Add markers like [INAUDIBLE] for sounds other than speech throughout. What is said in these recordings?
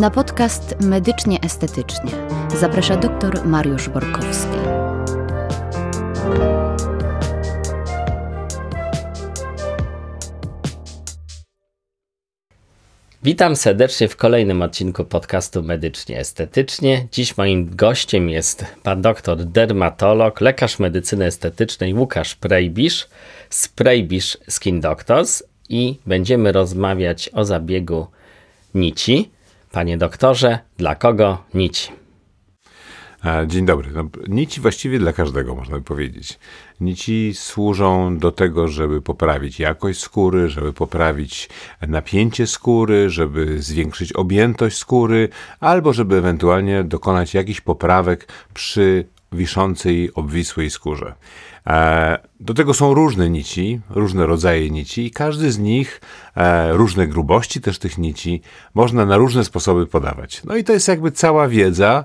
Na podcast Medycznie Estetycznie zaprasza dr Mariusz Borkowski. Witam serdecznie w kolejnym odcinku podcastu Medycznie Estetycznie. Dziś moim gościem jest pan doktor dermatolog, lekarz medycyny estetycznej Łukasz Prejbisz z Prejbisz Skin Doctors i będziemy rozmawiać o zabiegu nici Panie doktorze, dla kogo nici? Dzień dobry. No, nici właściwie dla każdego, można by powiedzieć. Nici służą do tego, żeby poprawić jakość skóry, żeby poprawić napięcie skóry, żeby zwiększyć objętość skóry, albo żeby ewentualnie dokonać jakichś poprawek przy wiszącej, obwisłej skórze. E, do tego są różne nici, różne rodzaje nici i każdy z nich, e, różne grubości też tych nici, można na różne sposoby podawać. No i to jest jakby cała wiedza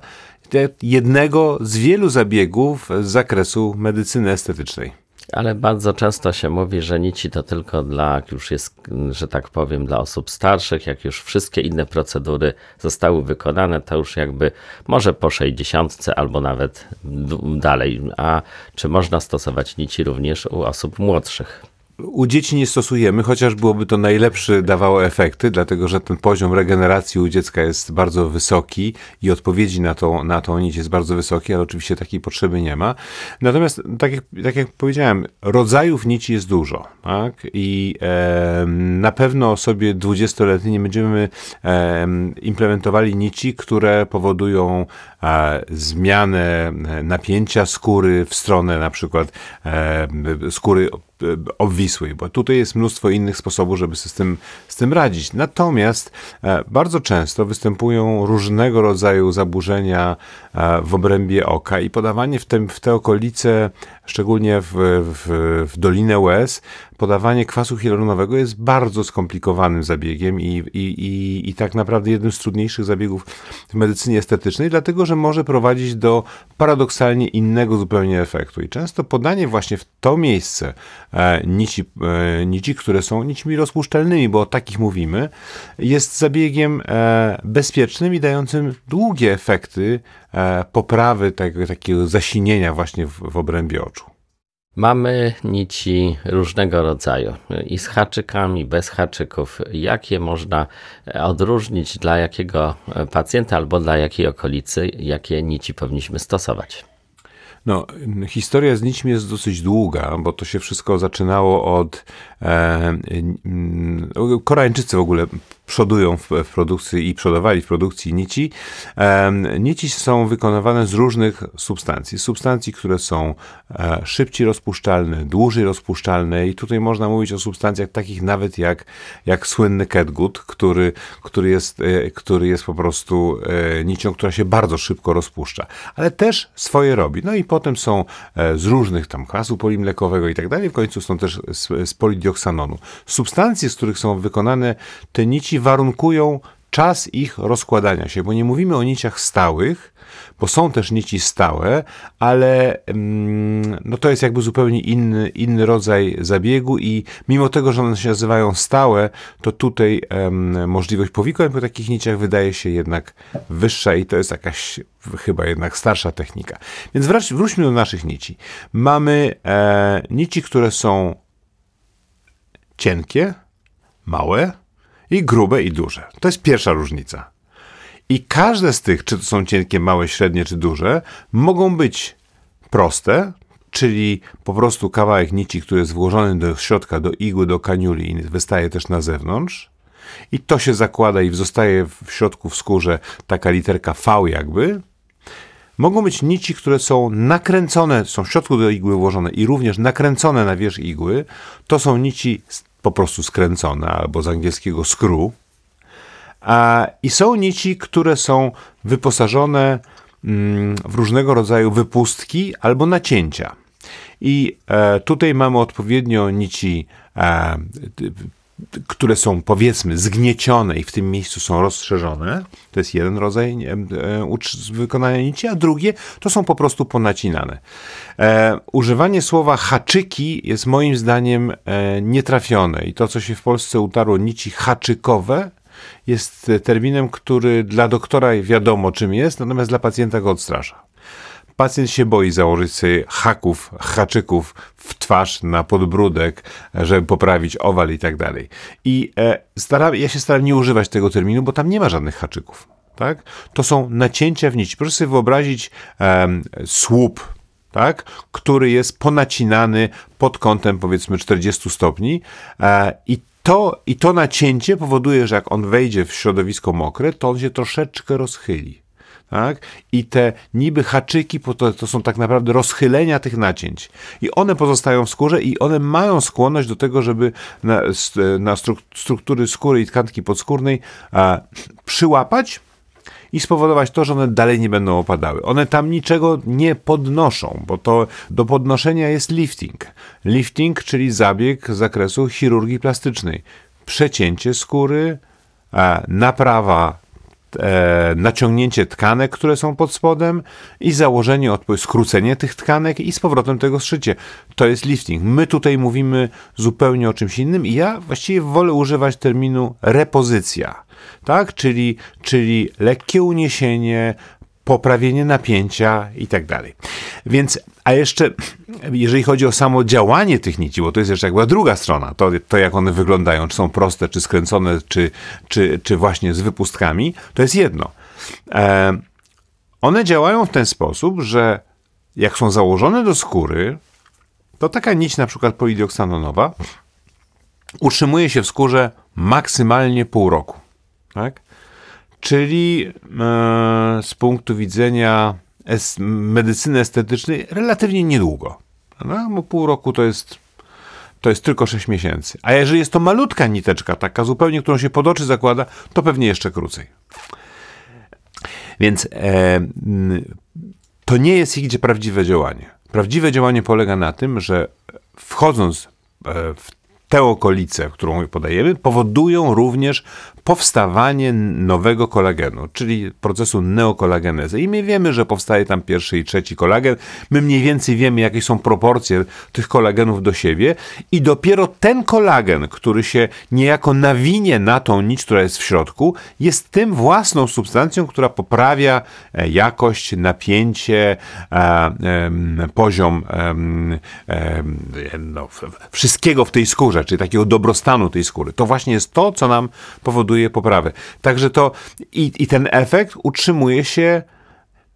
jednego z wielu zabiegów z zakresu medycyny estetycznej. Ale bardzo często się mówi, że nici to tylko dla, już jest, że tak powiem, dla osób starszych. Jak już wszystkie inne procedury zostały wykonane, to już jakby może po 60 albo nawet dalej. A czy można stosować nici również u osób młodszych? u dzieci nie stosujemy, chociaż byłoby to najlepszy, dawało efekty, dlatego że ten poziom regeneracji u dziecka jest bardzo wysoki i odpowiedzi na tą, na tą nić jest bardzo wysoki, ale oczywiście takiej potrzeby nie ma. Natomiast, tak jak, tak jak powiedziałem, rodzajów nici jest dużo. Tak? I e, na pewno sobie 20 letni nie będziemy e, implementowali nici, które powodują e, zmianę e, napięcia skóry w stronę na przykład e, skóry obwisłej, bo tutaj jest mnóstwo innych sposobów, żeby sobie z tym, z tym radzić. Natomiast e, bardzo często występują różnego rodzaju zaburzenia e, w obrębie oka i podawanie w, tym, w te okolice, szczególnie w, w, w Dolinę Łez, podawanie kwasu hialuronowego jest bardzo skomplikowanym zabiegiem i, i, i, i tak naprawdę jednym z trudniejszych zabiegów w medycynie estetycznej, dlatego że może prowadzić do paradoksalnie innego zupełnie efektu. I często podanie właśnie w to miejsce e, nici, e, nici, które są nicimi rozpuszczalnymi, bo o takich mówimy, jest zabiegiem e, bezpiecznym i dającym długie efekty e, poprawy tego takiego zasinienia właśnie w, w obrębie oczu. Mamy nici różnego rodzaju i z haczykami, bez haczyków. Jakie można odróżnić dla jakiego pacjenta albo dla jakiej okolicy, jakie nici powinniśmy stosować? No, historia z nićmi jest dosyć długa, bo to się wszystko zaczynało od E, Koreańczycy w ogóle przodują w, produkcji i przodowali w produkcji nici. E, nici są wykonywane z różnych substancji. Substancji, które są e, szybciej rozpuszczalne, dłużej rozpuszczalne i tutaj można mówić o substancjach takich nawet jak, jak słynny ketgut, który, który, jest, który jest po prostu nicią, która się bardzo szybko rozpuszcza, ale też swoje robi. No i potem są z różnych tam kwasu polimlekowego i tak dalej. W końcu są też z, z dioksanonu. Substancje, z których są wykonane te nici, warunkują czas ich rozkładania się, bo nie mówimy o niciach stałych, bo są też nici stałe, ale mm, no to jest jakby zupełnie inny, inny rodzaj zabiegu i mimo tego, że one się nazywają stałe, to tutaj możliwość powikłań po takich niciach wydaje się jednak wyższa i to jest jakaś chyba jednak starsza technika. Więc wróćmy do naszych nici. Mamy e, nici, które są Cienkie, małe i grube i duże. To jest pierwsza różnica. I każde z tych, czy to są cienkie, małe, średnie czy duże, mogą być proste, czyli po prostu kawałek nici, który jest włożony do środka, do igły, do kaniuli i wystaje też na zewnątrz. I to się zakłada i zostaje w środku w skórze taka literka V jakby. Mogą być nici, które są nakręcone, są w środku do igły włożone i również nakręcone na wierzch igły. To są nici po prostu skręcone, albo z angielskiego screw. A, I są nici, które są wyposażone mm, w różnego rodzaju wypustki albo nacięcia. I e, tutaj mamy odpowiednio nici e, które są powiedzmy zgniecione i w tym miejscu są rozszerzone, to jest jeden rodzaj e, wykonania nici, a drugie to są po prostu ponacinane. E, używanie słowa haczyki jest moim zdaniem e, nietrafione i to, co się w Polsce utarło nici haczykowe, jest terminem, który dla doktora wiadomo czym jest, natomiast dla pacjenta go odstrasza pacjent się boi założyć sobie haków, haczyków w twarz, na podbródek, żeby poprawić owal i tak dalej. I e, staram, ja się staram nie używać tego terminu, bo tam nie ma żadnych haczyków. Tak? To są nacięcia w nici. Proszę sobie wyobrazić e, słup, tak? który jest ponacinany pod kątem powiedzmy 40 stopni e, i to, I to nacięcie powoduje, że jak on wejdzie w środowisko mokre, to on się troszeczkę rozchyli. Tak? I te niby haczyki to, to, są tak naprawdę rozchylenia tych nacięć. I one pozostają w skórze i one mają skłonność do tego, żeby na, na struktury skóry i tkanki podskórnej a, przyłapać i spowodować to, że one dalej nie będą opadały. One tam niczego nie podnoszą, bo to do podnoszenia jest lifting. Lifting, czyli zabieg z zakresu chirurgii plastycznej. Przecięcie skóry, a, naprawa e, naciągnięcie tkanek, które są pod spodem i założenie, skrócenie tych tkanek i z powrotem tego zszycie. To jest lifting. My tutaj mówimy zupełnie o czymś innym i ja właściwie wolę używać terminu repozycja, tak? Czyli, czyli lekkie uniesienie, poprawienie napięcia i tak dalej. Więc, a jeszcze, jeżeli chodzi o samo działanie tych nici, bo to jest jeszcze jakby druga strona, to, to jak one wyglądają, czy są proste, czy skręcone, czy, czy, czy właśnie z wypustkami, to jest jedno. E, one działają w ten sposób, że jak są założone do skóry, to taka nić na przykład polidioksananowa utrzymuje się w skórze maksymalnie pół roku. Tak? czyli e, z punktu widzenia es medycyny estetycznej relatywnie niedługo. Bo pół roku to jest, to jest tylko 6 miesięcy. A jeżeli jest to malutka niteczka, taka zupełnie, którą się pod oczy zakłada, to pewnie jeszcze krócej. Więc e, to nie jest ich prawdziwe działanie. Prawdziwe działanie polega na tym, że wchodząc e, w tę okolicę, którą podajemy, powodują również powstawanie nowego kolagenu, czyli procesu neokolagenezy. I my wiemy, że powstaje tam pierwszy i trzeci kolagen. My mniej więcej wiemy, jakie są proporcje tych kolagenów do siebie i dopiero ten kolagen, który się niejako nawinie na tą nić, która jest w środku, jest tym własną substancją, która poprawia e, jakość, napięcie, e, poziom no, wszystkiego w tej skórze, czyli takiego dobrostanu tej skóry. To właśnie jest to, co nam powoduje powoduje poprawy. Także to i, i ten efekt utrzymuje się,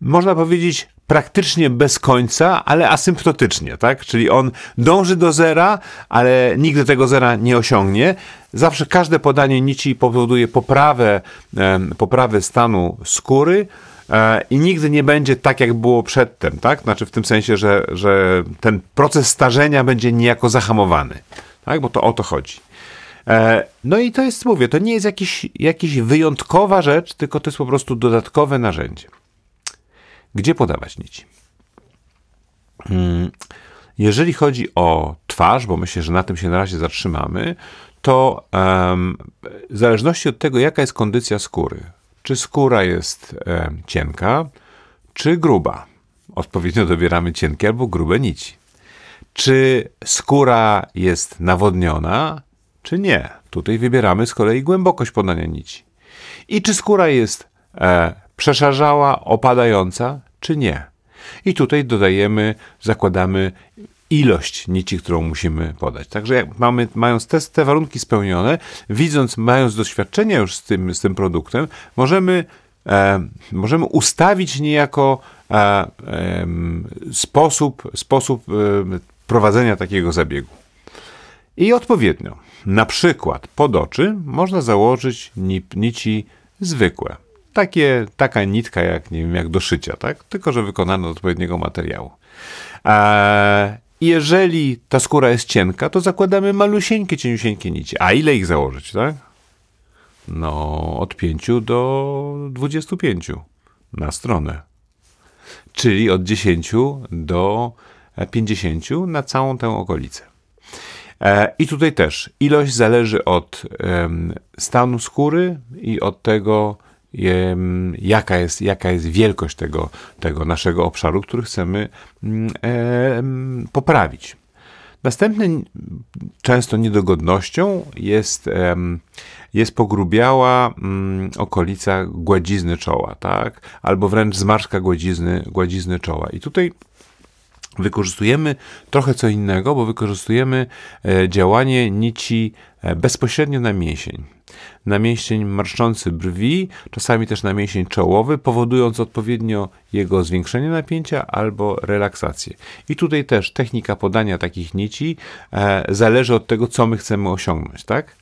można powiedzieć, praktycznie bez końca, ale asymptotycznie, tak? Czyli on dąży do zera, ale nigdy tego zera nie osiągnie. Zawsze każde podanie nici powoduje poprawę, poprawę stanu skóry e, i nigdy nie będzie tak, jak było przedtem, tak? Znaczy w tym sensie, że, że ten proces starzenia będzie niejako zahamowany, tak? Bo to o to chodzi. E, no i to jest, mówię, to nie jest jakiś, jakiś wyjątkowa rzecz, tylko to jest po prostu dodatkowe narzędzie. Gdzie podawać nici? Mm, jeżeli chodzi o twarz, bo myślę, że na tym się na razie zatrzymamy, to um, w zależności od tego, jaka jest kondycja skóry, czy skóra jest um, cienka, czy gruba, odpowiednio dobieramy cienkie albo grube nici. Czy skóra jest nawodniona, czy nie. Tutaj wybieramy z kolei głębokość podania nici. I czy skóra jest e, przeszarzała, opadająca, czy nie. I tutaj dodajemy, zakładamy ilość nici, którą musimy podać. Także jak mamy, mając te, te warunki spełnione, widząc, mając doświadczenie już z tym, z tym produktem, możemy, e, możemy ustawić niejako e, e, sposób, sposób e, prowadzenia takiego zabiegu. I odpowiednio na przykład pod oczy można założyć nici zwykłe. Takie, taka nitka jak, nie wiem, jak do szycia, tak? tylko że wykonana z odpowiedniego materiału. Eee, jeżeli ta skóra jest cienka, to zakładamy malusieńkie, cieniusieńkie nici. A ile ich założyć, tak? No, od 5 do 25 na stronę. Czyli od 10 do 50 na całą tę okolicę. E, I tutaj też ilość zależy od stanu skóry i od tego, jaka jest, jaka jest wielkość tego, tego naszego obszaru, który chcemy mm, poprawić. Następną często niedogodnością jest, jest pogrubiała mm, okolica gładzizny czoła, tak? albo wręcz zmarszka gładzizny, gładzizny czoła. I tutaj wykorzystujemy trochę co innego, bo wykorzystujemy e, działanie nici e, bezpośrednio na mięsień. Na mięsień marszczący brwi, czasami też na mięsień czołowy, powodując odpowiednio jego zwiększenie napięcia albo relaksację. I tutaj też technika podania takich nici e, zależy od tego, co my chcemy osiągnąć, tak?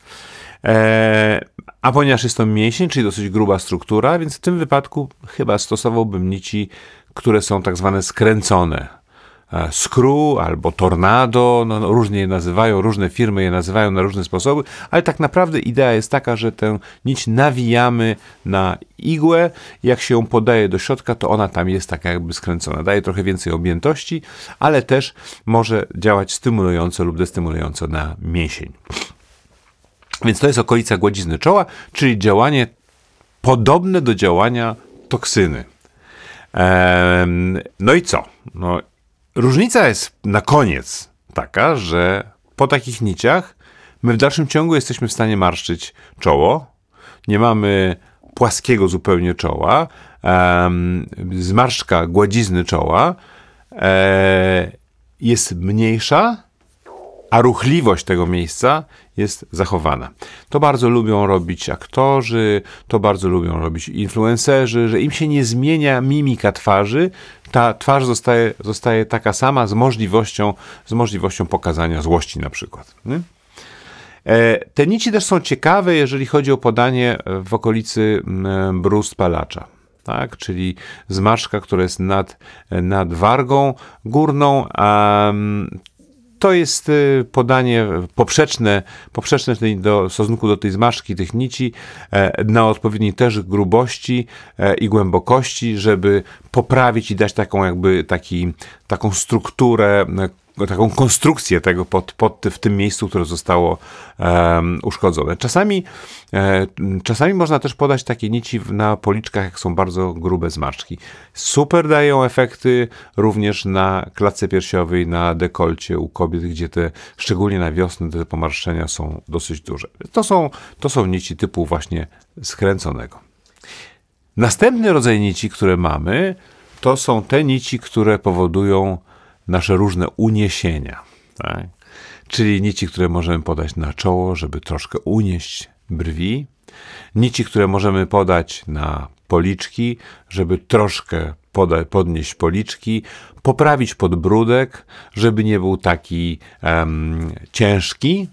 a ponieważ jest to mięsień, czyli dosyć gruba struktura, więc w tym wypadku chyba stosowałbym nici, które są tak zwane skręcone skru albo Tornado, no, no, różnie je nazywają, różne firmy je nazywają na różne sposoby, ale tak naprawdę idea jest taka, że tę nić nawijamy na igłę, jak się ją podaje do środka, to ona tam jest taka jakby skręcona, daje trochę więcej objętości, ale też może działać stymulująco lub destymulująco na mięsień. Więc to jest okolica gładzizny czoła, czyli działanie podobne do działania toksyny. no i co? No, Różnica jest na koniec taka, że po takich niciach my w dalszym ciągu jesteśmy w stanie marszczyć czoło. Nie mamy płaskiego zupełnie czoła, um, zmarszczka, gładzizny czoła e, jest mniejsza a ruchliwość tego miejsca jest zachowana. To bardzo lubią robić aktorzy, to bardzo lubią robić influencerzy, że im się nie zmienia mimika twarzy, ta twarz zostaje, zostaje taka sama z możliwością, z możliwością pokazania złości na przykład. Nie? E, te nici też są ciekawe, jeżeli chodzi o podanie w okolicy mm, brust palacza. Tak, czyli zmarszka, która jest nad, nad wargą górną, a mm, to jest y, podanie poprzeczne, poprzeczne do, w stosunku do tej zmaszki, tych nici, e, na odpowiedniej też grubości e, i głębokości, żeby poprawić i dać taką jakby taki, taką strukturę no, taką konstrukcję tego pod, pod, w tym miejscu, które zostało um, uszkodzone. Czasami, e, czasami można też podać takie nici na policzkach, jak są bardzo grube zmarszki. Super dają efekty również na klatce piersiowej, na dekolcie u kobiet, gdzie te, szczególnie na wiosnę, te pomarszczenia są dosyć duże. To są, to są nici typu właśnie skręconego. Następny rodzaj nici, które mamy, to są te nici, które powodują nasze różne uniesienia. Tak? Czyli nici, które możemy podać na czoło, żeby troszkę unieść brwi, nici, które możemy podać na policzki, żeby troszkę poda- podnieść policzki, poprawić podbródek, żeby nie był taki um, ciężki,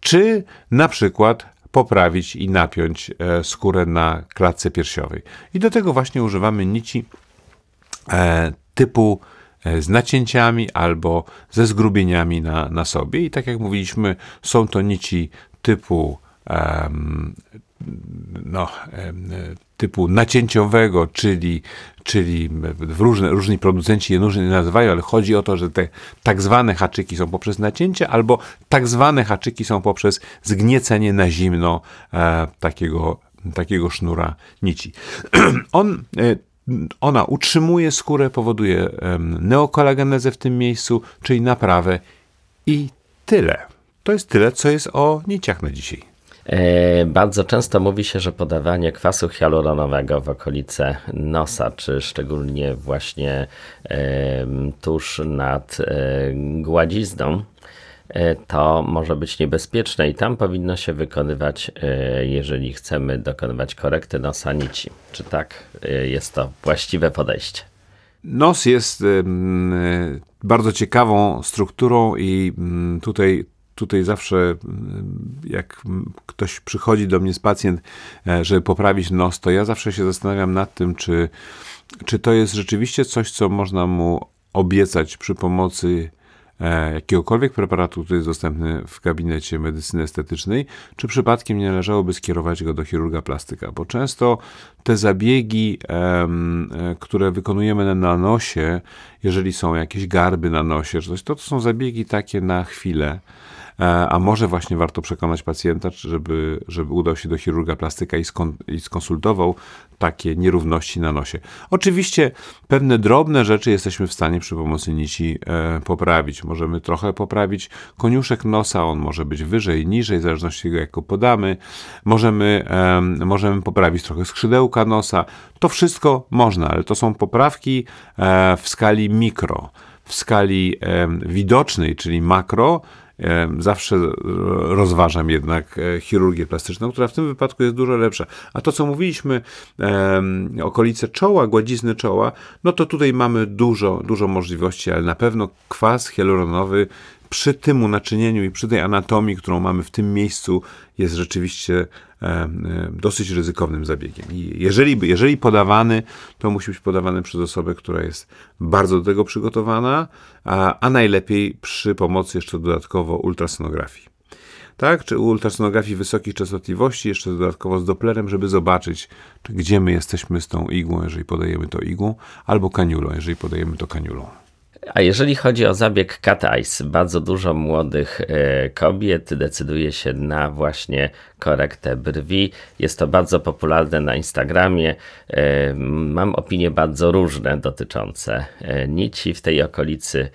czy na przykład poprawić i napiąć e, skórę na klatce piersiowej. I do tego właśnie używamy nici e, typu E, z nacięciami albo ze zgrubieniami na, na sobie. I tak jak mówiliśmy, są to nici typu um, no, e, typu nacięciowego, czyli, czyli różne, różni producenci je różnie nazywają, ale chodzi o to, że te tak zwane haczyki są poprzez nacięcie, albo tak zwane haczyki są poprzez zgniecenie na zimno e, takiego, takiego sznura nici. [CLEARS THROAT] On ona utrzymuje skórę, powoduje neokolagenezę w tym miejscu, czyli naprawę i tyle. To jest tyle, co jest o niciach na dzisiaj. E, bardzo często mówi się, że podawanie kwasu hialuronowego w okolice nosa, czy szczególnie właśnie tuż nad e, gładzizną, E, to może być niebezpieczne i tam powinno się wykonywać, e, jeżeli chcemy dokonywać korekty nosa nici. Czy tak e, jest to właściwe podejście? Nos jest bardzo ciekawą strukturą i mm, tutaj tutaj zawsze, jak ktoś przychodzi do mnie z pacjent, żeby poprawić nos, to ja zawsze się zastanawiam nad tym, czy, czy to jest rzeczywiście coś, co można mu obiecać przy pomocy E, jakiegokolwiek preparatu, który jest dostępny w gabinecie medycyny estetycznej, czy przypadkiem nie należałoby skierować go do chirurga plastyka, bo często te zabiegi, e, które wykonujemy na nosie, jeżeli są jakieś garby na nosie, czy coś, to, to są zabiegi takie na chwilę. E, a może właśnie warto przekonać pacjenta, żeby, żeby udał się do chirurga plastyka i, skon, i skonsultował takie nierówności na nosie. Oczywiście pewne drobne rzeczy jesteśmy w stanie przy pomocy nici e, poprawić. Możemy trochę poprawić koniuszek nosa, on może być wyżej, niżej, w zależności od tego, jak go podamy. Możemy, e, możemy poprawić trochę skrzydełka nosa. To wszystko można, ale to są poprawki e, w skali mikro. W skali widocznej, czyli makro, zawsze rozważam jednak e, chirurgię plastyczną, która w tym wypadku jest dużo lepsza. A to, co mówiliśmy, okolice czoła, gładzizny czoła, no to tutaj mamy dużo, dużo możliwości, ale na pewno kwas hialuronowy przy tym unaczynieniu i przy tej anatomii, którą mamy w tym miejscu, jest rzeczywiście e, e, dosyć ryzykownym zabiegiem. I jeżeli, jeżeli podawany, to musi być podawany przez osobę, która jest bardzo do tego przygotowana, a, a najlepiej przy pomocy jeszcze dodatkowo ultrasonografii tak? Czy ultrasonografii wysokich częstotliwości, jeszcze dodatkowo z Dopplerem, żeby zobaczyć, gdzie my jesteśmy z tą igłą, jeżeli podajemy to igłą, albo kaniulą, jeżeli podajemy to kaniulą. A jeżeli chodzi o zabieg Cat Eyes, bardzo dużo młodych e, kobiet decyduje się na właśnie korektę brwi. Jest to bardzo popularne na Instagramie. E, mam opinie bardzo różne dotyczące e, nici w tej okolicy.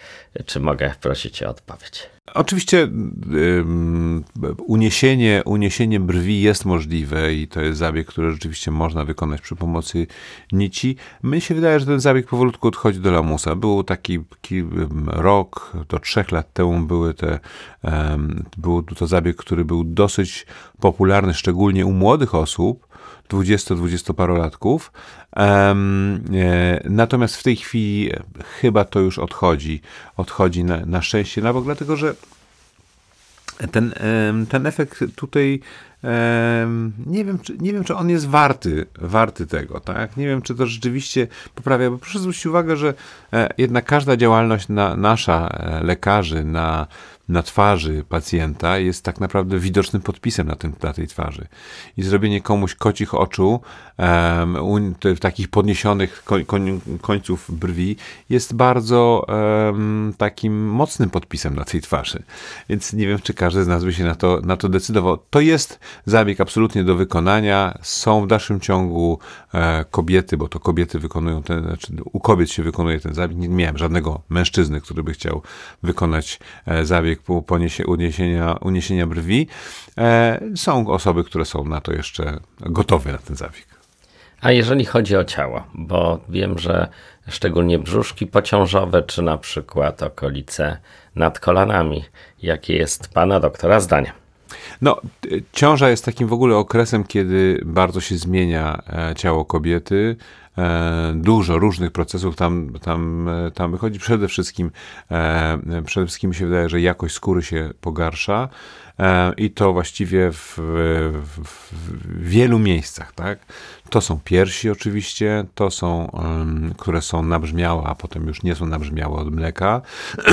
Czy mogę prosić o odpowiedź? Oczywiście um, uniesienie, uniesienie brwi jest możliwe i to jest zabieg, który rzeczywiście można wykonać przy pomocy nici. Mnie się wydaje, że ten zabieg powolutku odchodzi do lamusa. Był taki, taki rok do trzech lat temu były te, um, był to zabieg, który był dosyć popularny, szczególnie u młodych osób, 20-20-parolatków. E, natomiast w tej chwili chyba to już odchodzi. Odchodzi na, na szczęście na no bok, dlatego że ten, ten efekt tutaj nie wiem, czy, nie wiem, czy on jest warty, warty tego, tak? Nie wiem, czy to rzeczywiście poprawia, bo proszę zwrócić uwagę, że e, jednak każda działalność na, nasza, e, lekarzy, na na twarzy pacjenta jest tak naprawdę widocznym podpisem na, tym, na tej twarzy. I zrobienie komuś kocich oczu, um, takich podniesionych koń, końców brwi, jest bardzo um, takim mocnym podpisem na tej twarzy. Więc nie wiem, czy każdy z nas by się na to, na to decydował. To jest zabieg absolutnie do wykonania. Są w dalszym ciągu e, kobiety, bo to kobiety wykonują ten, znaczy u kobiet się wykonuje ten zabieg. Nie miałem żadnego mężczyzny, który by chciał wykonać e, zabieg wiek po poniesie, uniesienia, uniesienia brwi. E, są osoby, które są na to jeszcze gotowe, na ten zabieg. A jeżeli chodzi o ciało, bo wiem, że szczególnie brzuszki pociążowe, czy na przykład okolice nad kolanami, jakie jest pana doktora zdanie? No, ciąża jest takim w ogóle okresem, kiedy bardzo się zmienia e, ciało kobiety. E, dużo różnych procesów tam, tam, e, tam wychodzi. Przede wszystkim, e, przede wszystkim mi się wydaje, że jakość skóry się pogarsza. E, i to właściwie w, w, w wielu miejscach, tak? To są piersi oczywiście, to są, um, które są nabrzmiałe, a potem już nie są nabrzmiałe od mleka, [CLEARS THROAT]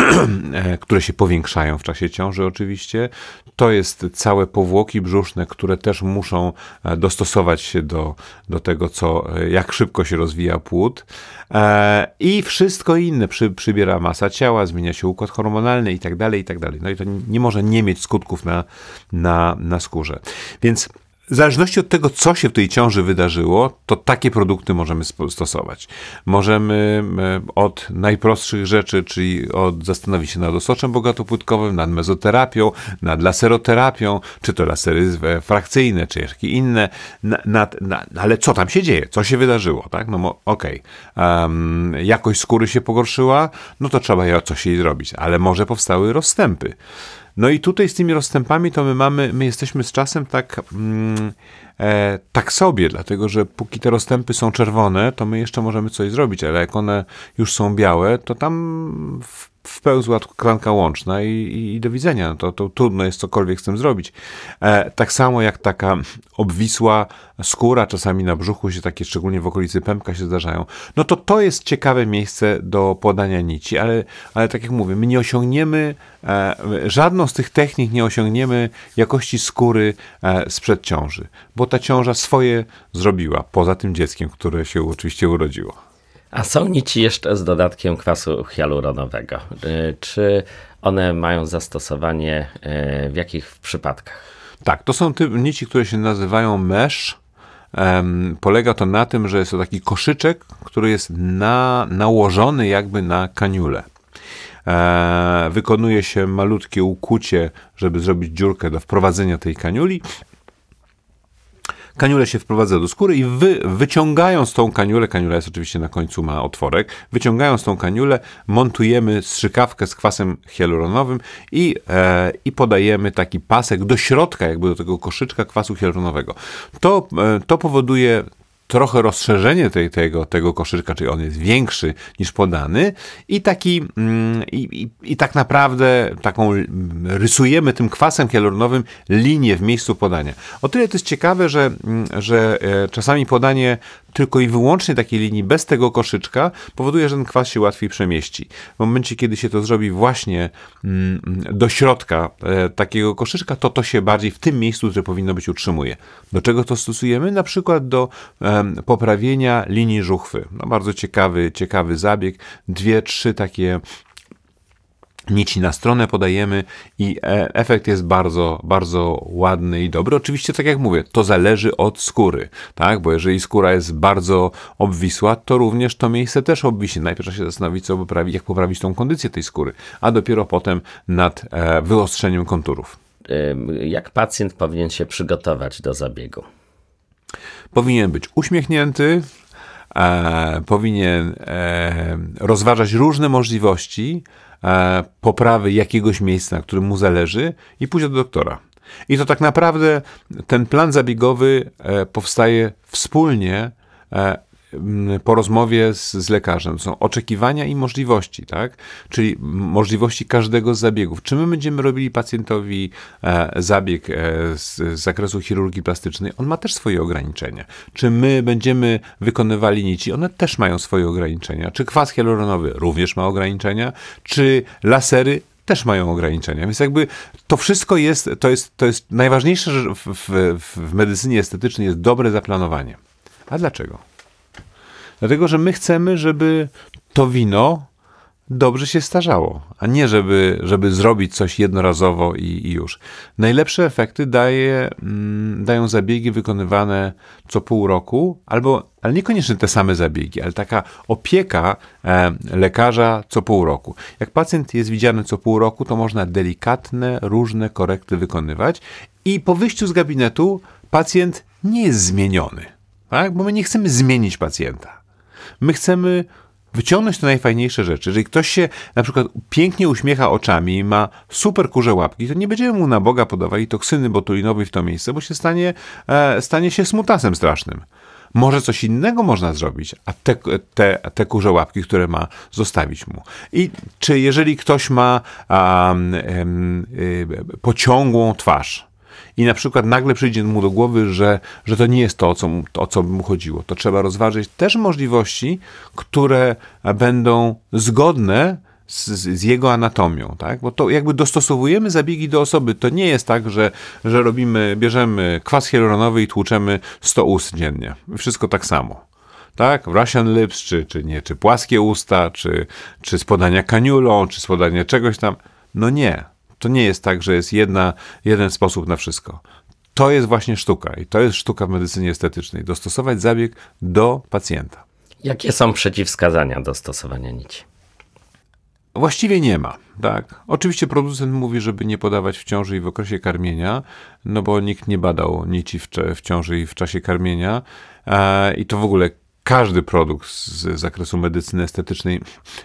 e, które się powiększają w czasie ciąży oczywiście. To jest całe powłoki brzuszne, które też muszą e, dostosować się do, do tego, co, jak szybko się rozwija płód. E, I wszystko inne przy, przybiera masa ciała, zmienia się układ hormonalny i tak dalej, i tak dalej. No i to nie może nie mieć skutków na na, na, na skórze. Więc w zależności od tego, co się w tej ciąży wydarzyło, to takie produkty możemy stosować. Możemy e, od najprostszych rzeczy, czyli od zastanowić się nad osoczem bogatopłytkowym, nad mezoterapią, nad laseroterapią, czy to lasery e, frakcyjne, czy jakieś inne, nad, nad, no ale co tam się dzieje, co się wydarzyło, tak? No okej, okay. um, jakość skóry się pogorszyła, no to trzeba coś jej zrobić, ale może powstały rozstępy. No i tutaj z tymi rozstępami to my mamy, my jesteśmy z czasem tak, mm, e, tak sobie, dlatego że póki te rozstępy są czerwone, to my jeszcze możemy coś zrobić, ale jak one już są białe, to tam w wpełzła klanka łączna i, i, i do widzenia. No to, to, trudno jest cokolwiek z tym zrobić. E, tak samo jak taka obwisła skóra, czasami na brzuchu się takie, szczególnie w okolicy pępka się zdarzają. No to to jest ciekawe miejsce do podania nici, ale, ale tak jak mówię, my nie osiągniemy, e, żadną z tych technik nie osiągniemy jakości skóry e, sprzed ciąży, bo ta ciąża swoje zrobiła, poza tym dzieckiem, które się oczywiście urodziło. A są nici jeszcze z dodatkiem kwasu hialuronowego. Y, czy one mają zastosowanie y, w jakich przypadkach? Tak, to są te nici, które się nazywają mesh. Um, polega to na tym, że jest to taki koszyczek, który jest na, nałożony jakby na kaniulę. E, wykonuje się malutkie ukucie, żeby zrobić dziurkę do wprowadzenia tej kaniuli kaniule się wprowadza do skóry i wy, wyciągając tą kaniulę, kaniula jest oczywiście na końcu, ma otworek, wyciągając tą kaniulę, montujemy strzykawkę z kwasem hialuronowym i, e, i podajemy taki pasek do środka, jakby do tego koszyczka kwasu hialuronowego. To, e, to powoduje trochę rozszerzenie tej, tego, tego koszyrka, czyli on jest większy niż podany i taki mm, i, i, i tak naprawdę taką mm, rysujemy tym kwasem hialuronowym linię w miejscu podania. O tyle to jest ciekawe, że, mm, że e, czasami podanie tylko i wyłącznie takiej linii bez tego koszyczka powoduje, że ten kwas się łatwiej przemieści. W momencie, kiedy się to zrobi właśnie do środka e, takiego koszyczka, to to się bardziej w tym miejscu, które powinno być, utrzymuje. Do czego to stosujemy? Na przykład do e, poprawienia linii żuchwy. No, bardzo ciekawy, ciekawy zabieg. Dwie, trzy takie nici na stronę podajemy i e, efekt jest bardzo, bardzo ładny i dobry. Oczywiście, tak jak mówię, to zależy od skóry, tak? Bo jeżeli skóra jest bardzo obwisła, to również to miejsce też obwisi. Najpierw trzeba się zastanowić, co poprawić, jak poprawić tą kondycję tej skóry, a dopiero potem nad e, wyostrzeniem konturów. Jak pacjent powinien się przygotować do zabiegu? Powinien być uśmiechnięty, e, powinien e, rozważać różne możliwości e, poprawy jakiegoś miejsca, na którym mu zależy, i pójść do doktora. I to tak naprawdę ten plan zabiegowy e, powstaje wspólnie e, Mm, po rozmowie z, z lekarzem. Są oczekiwania i możliwości, tak? Czyli możliwości każdego z zabiegów. Czy my będziemy robili pacjentowi e, zabieg e, z, z, zakresu chirurgii plastycznej? On ma też swoje ograniczenia. Czy my będziemy wykonywali nici? One też mają swoje ograniczenia. Czy kwas hialuronowy również ma ograniczenia? Czy lasery też mają ograniczenia. Więc jakby to wszystko jest, to jest, to jest najważniejsze w, w, w medycynie estetycznej jest dobre zaplanowanie. A dlaczego? Dlatego, że my chcemy, żeby to wino dobrze się starzało, a nie żeby, żeby zrobić coś jednorazowo i, i już. Najlepsze efekty daje, mm, dają zabiegi wykonywane co pół roku, albo, ale niekoniecznie te same zabiegi, ale taka opieka e, lekarza co pół roku. Jak pacjent jest widziany co pół roku, to można delikatne, różne korekty wykonywać i po wyjściu z gabinetu pacjent nie jest zmieniony, tak? bo my nie chcemy zmienić pacjenta. My chcemy wyciągnąć te najfajniejsze rzeczy. Jeżeli ktoś się na przykład pięknie uśmiecha oczami i ma super kurze łapki, to nie będziemy mu na Boga podawali toksyny botulinowej w to miejsce, bo się stanie, e, stanie się smutasem strasznym. Może coś innego można zrobić, a te, te, te kurze łapki, które ma, zostawić mu. I czy jeżeli ktoś ma um, um, pociągłą twarz, i na przykład nagle przyjdzie mu do głowy, że, że to nie jest to, o co, mu, o co mu chodziło. To trzeba rozważyć też możliwości, które będą zgodne z, z, jego anatomią, tak? Bo to jakby dostosowujemy zabiegi do osoby. To nie jest tak, że, że robimy, bierzemy kwas hialuronowy i tłuczemy 100 ust dziennie. Wszystko tak samo. Tak? Russian lips, czy, czy nie, czy płaskie usta, czy, czy spodania kaniulą, czy spodania czegoś tam. No nie. To nie jest tak, że jest jedna, jeden sposób na wszystko. To jest właśnie sztuka i to jest sztuka w medycynie estetycznej. Dostosować zabieg do pacjenta. Jakie są przeciwwskazania do stosowania nici? Właściwie nie ma, tak. Oczywiście producent mówi, żeby nie podawać w ciąży i w okresie karmienia, no bo nikt nie badał nici w, w ciąży i w czasie karmienia. E, I to w ogóle każdy produkt z zakresu medycyny estetycznej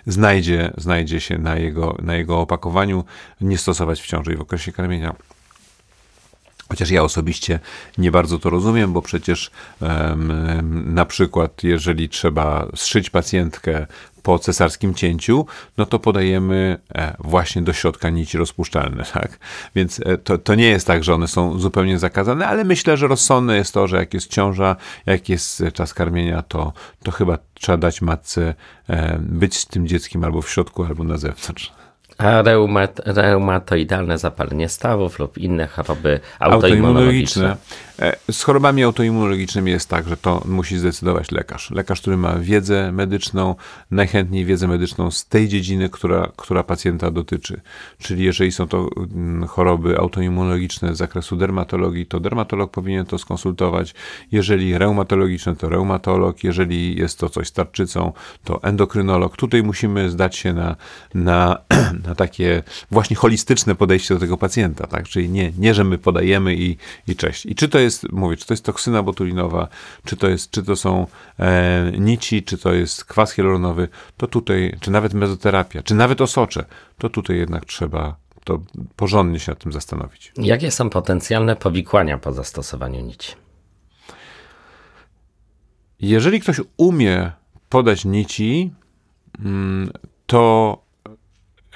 znajdzie, znajdzie się na jego, na jego opakowaniu, nie stosować w ciąży i w okresie karmienia. Chociaż ja osobiście nie bardzo to rozumiem, bo przecież um, na przykład jeżeli trzeba zszyć pacjentkę po cesarskim cięciu, no to podajemy e, właśnie do środka nici rozpuszczalne, [LAUGHS] tak? Więc e, to, to nie jest tak, że one są zupełnie zakazane, ale myślę, że rozsądne jest to, że jak jest ciąża, jak jest czas karmienia, to, to chyba trzeba dać matce e, być z tym dzieckiem albo w środku, albo na zewnątrz reumat, reumatoidalne zapalenie stawów lub inne choroby autoimmunologiczne. autoimmunologiczne. E, z chorobami autoimmunologicznymi jest tak, że to musi zdecydować lekarz. Lekarz, który ma wiedzę medyczną, najchętniej wiedzę medyczną z tej dziedziny, która, która pacjenta dotyczy. Czyli jeżeli są to mm, choroby autoimmunologiczne z zakresu dermatologii, to dermatolog powinien to skonsultować. Jeżeli reumatologiczne, to reumatolog. Jeżeli jest to coś z tarczycą, to endokrynolog. Tutaj musimy zdać się na, na, [CLEARS THROAT] na takie właśnie holistyczne podejście do tego pacjenta. Tak? Czyli nie, nie, że my podajemy i, i cześć. I czy to jest jest, mówię, czy to jest toksyna botulinowa, czy to, jest, czy to są e, nici, czy to jest kwas hialuronowy, to tutaj, czy nawet mezoterapia, czy nawet osocze, to tutaj jednak trzeba to porządnie się nad tym zastanowić. Jakie są potencjalne powikłania po zastosowaniu nici? Jeżeli ktoś umie podać nici, mm, to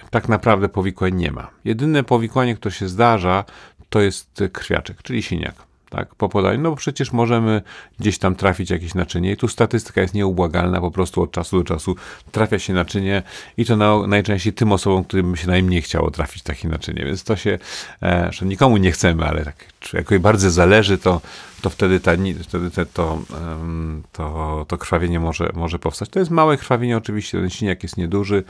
tak naprawdę powikłań nie ma. Jedyne powikłanie, które się zdarza, to jest krwiaczek, czyli siniak tak, po podaniu, no bo przecież możemy gdzieś tam trafić jakieś naczynie i tu statystyka jest nieubłagalna, po prostu od czasu do czasu trafia się naczynie i to na, najczęściej tym osobom, którym się najmniej chciało trafić takie naczynie, więc to się, e, że nikomu nie chcemy, ale tak, czy jakoś bardzo zależy, to to wtedy, ta, wtedy te, to, to, to krwawienie może, może powstać. To jest małe krwawienie, oczywiście ten siniak jest nieduży.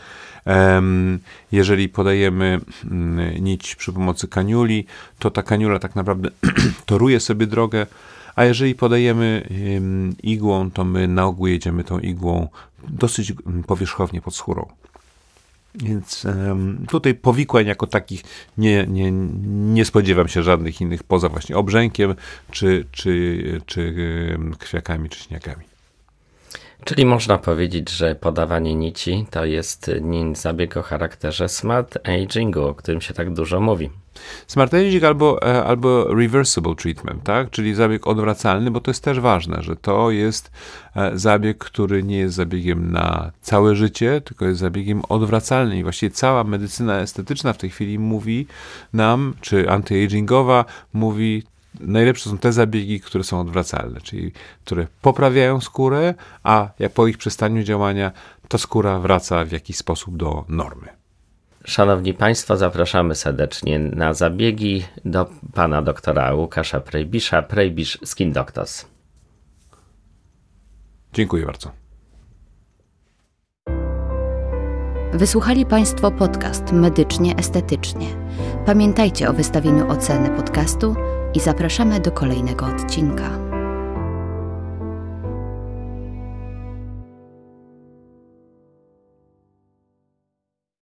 Jeżeli podajemy mm, nić przy pomocy kaniuli, to ta kaniula tak naprawdę [CLEARS THROAT] toruje sobie drogę, a jeżeli podajemy igłą, to my na ogół jedziemy tą igłą dosyć mm, powierzchownie pod skórą. Więc um, tutaj powikłań jako takich nie, nie, nie spodziewam się żadnych innych poza właśnie obrzękiem czy, czy, czy, czy czy śniakami. Czyli można powiedzieć, że podawanie nici to jest zabieg o charakterze smart agingu, o którym się tak dużo mówi. Smart aging albo, e, albo reversible treatment, tak? czyli zabieg odwracalny, bo to jest też ważne, że to jest e, zabieg, który nie jest zabiegiem na całe życie, tylko jest zabiegiem odwracalnym. I właściwie cała medycyna estetyczna w tej chwili mówi nam, czy antyagingowa, mówi najlepsze są te zabiegi, które są odwracalne, czyli które poprawiają skórę, a jak po ich przestaniu działania, to skóra wraca w jakiś sposób do normy. Szanowni Państwo, zapraszamy serdecznie na zabiegi do pana doktora Łukasza Prejbisza, Prejbisz Skin Doctors. Dziękuję bardzo. Wysłuchali Państwo podcast Medycznie Estetycznie. Pamiętajcie o wystawieniu oceny podcastu i zapraszamy do kolejnego odcinka.